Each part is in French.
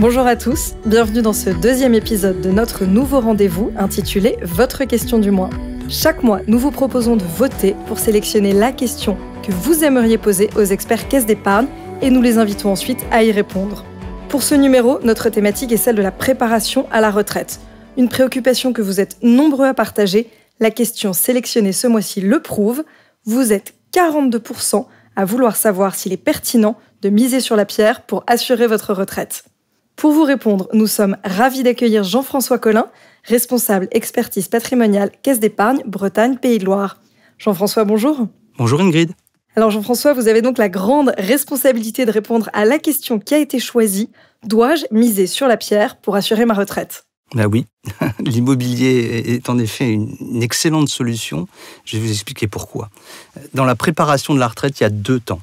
Bonjour à tous, bienvenue dans ce deuxième épisode de notre nouveau rendez-vous intitulé Votre question du mois. Chaque mois, nous vous proposons de voter pour sélectionner la question que vous aimeriez poser aux experts caisse d'épargne et nous les invitons ensuite à y répondre. Pour ce numéro, notre thématique est celle de la préparation à la retraite. Une préoccupation que vous êtes nombreux à partager, la question sélectionnée ce mois-ci le prouve, vous êtes 42% à vouloir savoir s'il est pertinent de miser sur la pierre pour assurer votre retraite. Pour vous répondre, nous sommes ravis d'accueillir Jean-François Collin, responsable expertise patrimoniale Caisse d'épargne Bretagne Pays de Loire. Jean-François, bonjour. Bonjour Ingrid. Alors Jean-François, vous avez donc la grande responsabilité de répondre à la question qui a été choisie. Dois-je miser sur la pierre pour assurer ma retraite ben oui, l'immobilier est en effet une excellente solution. Je vais vous expliquer pourquoi. Dans la préparation de la retraite, il y a deux temps.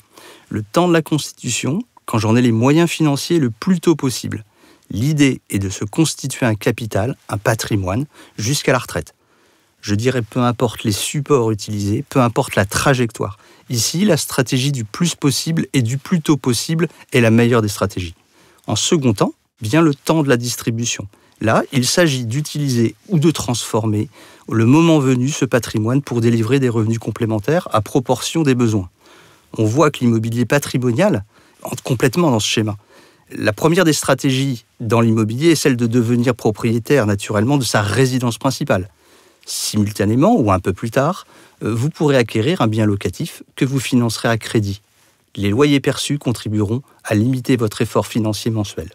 Le temps de la constitution, quand j'en ai les moyens financiers le plus tôt possible. L'idée est de se constituer un capital, un patrimoine, jusqu'à la retraite. Je dirais peu importe les supports utilisés, peu importe la trajectoire. Ici, la stratégie du plus possible et du plus tôt possible est la meilleure des stratégies. En second temps, vient le temps de la distribution. Là, il s'agit d'utiliser ou de transformer le moment venu ce patrimoine pour délivrer des revenus complémentaires à proportion des besoins. On voit que l'immobilier patrimonial, entre complètement dans ce schéma. La première des stratégies dans l'immobilier est celle de devenir propriétaire naturellement de sa résidence principale. Simultanément ou un peu plus tard, euh, vous pourrez acquérir un bien locatif que vous financerez à crédit. Les loyers perçus contribueront à limiter votre effort financier mensuel.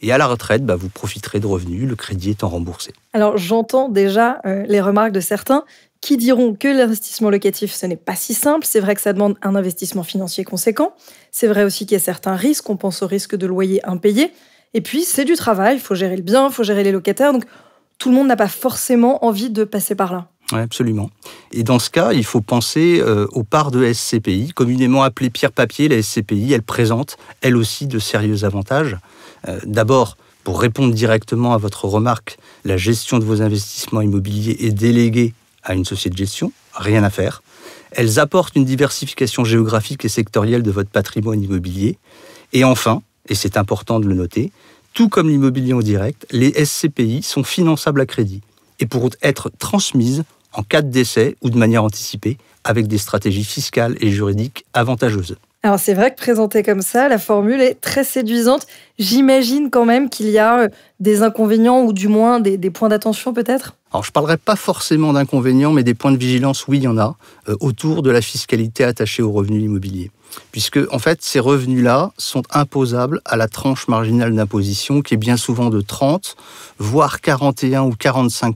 Et à la retraite, bah, vous profiterez de revenus, le crédit étant remboursé. Alors j'entends déjà euh, les remarques de certains qui diront que l'investissement locatif, ce n'est pas si simple. C'est vrai que ça demande un investissement financier conséquent. C'est vrai aussi qu'il y a certains risques. On pense au risque de loyer impayé. Et puis, c'est du travail. Il faut gérer le bien, il faut gérer les locataires. Donc, tout le monde n'a pas forcément envie de passer par là. absolument. Et dans ce cas, il faut penser euh, aux parts de SCPI. Communément appelée pierre-papier, la SCPI, elle présente, elle aussi, de sérieux avantages. Euh, d'abord, pour répondre directement à votre remarque, la gestion de vos investissements immobiliers est déléguée à une société de gestion, rien à faire. Elles apportent une diversification géographique et sectorielle de votre patrimoine immobilier. Et enfin, et c'est important de le noter, tout comme l'immobilier en direct, les SCPI sont finançables à crédit et pourront être transmises en cas de décès ou de manière anticipée avec des stratégies fiscales et juridiques avantageuses. Alors c'est vrai que présenté comme ça, la formule est très séduisante. J'imagine quand même qu'il y a euh, des inconvénients ou du moins des, points d'attention peut-être Alors je ne parlerai pas forcément d'inconvénients, mais des points de vigilance, oui, il y en a, euh, autour de la fiscalité attachée aux revenus immobiliers. Puisque en fait, ces revenus-là sont imposables à la tranche marginale d'imposition qui est bien souvent de 30, voire 41 ou 45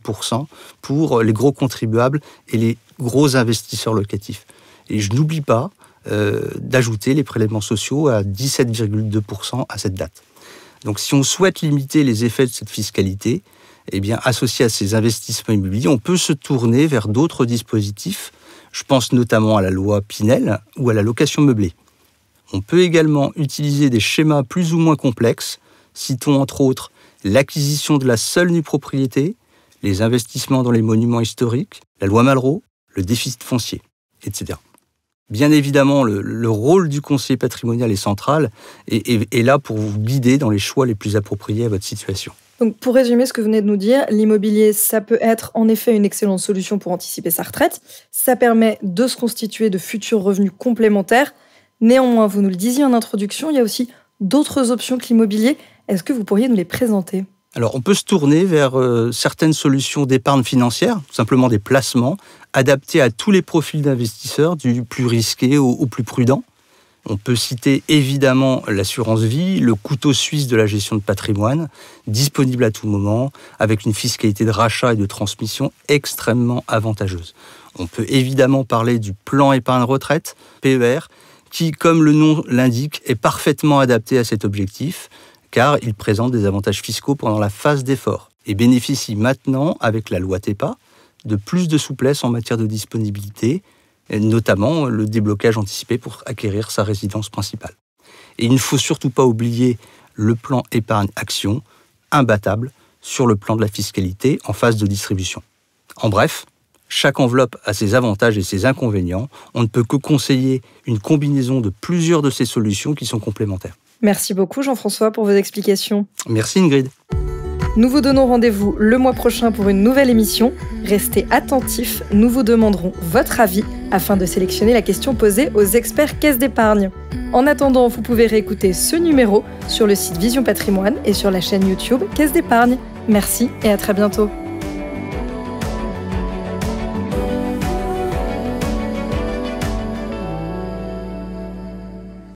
pour euh, les gros contribuables et les gros investisseurs locatifs. Et je n'oublie pas euh, d'ajouter les prélèvements sociaux à 17,2% à cette date. Donc si on souhaite limiter les effets de cette fiscalité, eh bien, associé à ces investissements immobiliers, on peut se tourner vers d'autres dispositifs. Je pense notamment à la loi Pinel ou à la location meublée. On peut également utiliser des schémas plus ou moins complexes. Citons entre autres l'acquisition de la seule nue propriété, les investissements dans les monuments historiques, la loi Malraux, le déficit foncier, etc. Bien évidemment, le, rôle du conseiller patrimonial est central et, est là pour vous guider dans les choix les plus appropriés à votre situation. Donc pour résumer ce que vous venez de nous dire, l'immobilier, ça peut être en effet une excellente solution pour anticiper sa retraite. Ça permet de se constituer de futurs revenus complémentaires. Néanmoins, vous nous le disiez en introduction, il y a aussi d'autres options que l'immobilier. Est-ce que vous pourriez nous les présenter alors, on peut se tourner vers euh, certaines solutions d'épargne financière, tout simplement des placements, adaptés à tous les profils d'investisseurs, du plus risqué au, plus prudent. On peut citer évidemment l'assurance vie, le couteau suisse de la gestion de patrimoine, disponible à tout moment, avec une fiscalité de rachat et de transmission extrêmement avantageuse. On peut évidemment parler du plan épargne retraite, PER, qui, comme le nom l'indique, est parfaitement adapté à cet objectif car il présente des avantages fiscaux pendant la phase d'effort et bénéficie maintenant, avec la loi TEPA, de plus de souplesse en matière de disponibilité, notamment le déblocage anticipé pour acquérir sa résidence principale. Et il ne faut surtout pas oublier le plan épargne-action, imbattable sur le plan de la fiscalité en phase de distribution. En bref, chaque enveloppe a ses avantages et ses inconvénients. On ne peut que conseiller une combinaison de plusieurs de ces solutions qui sont complémentaires. Merci beaucoup Jean-François pour vos explications. Merci Ingrid. Nous vous donnons rendez-vous le mois prochain pour une nouvelle émission. Restez attentifs, nous vous demanderons votre avis afin de sélectionner la question posée aux experts caisse d'épargne. En attendant, vous pouvez réécouter ce numéro sur le site Vision Patrimoine et sur la chaîne YouTube Caisse d'épargne. Merci et à très bientôt.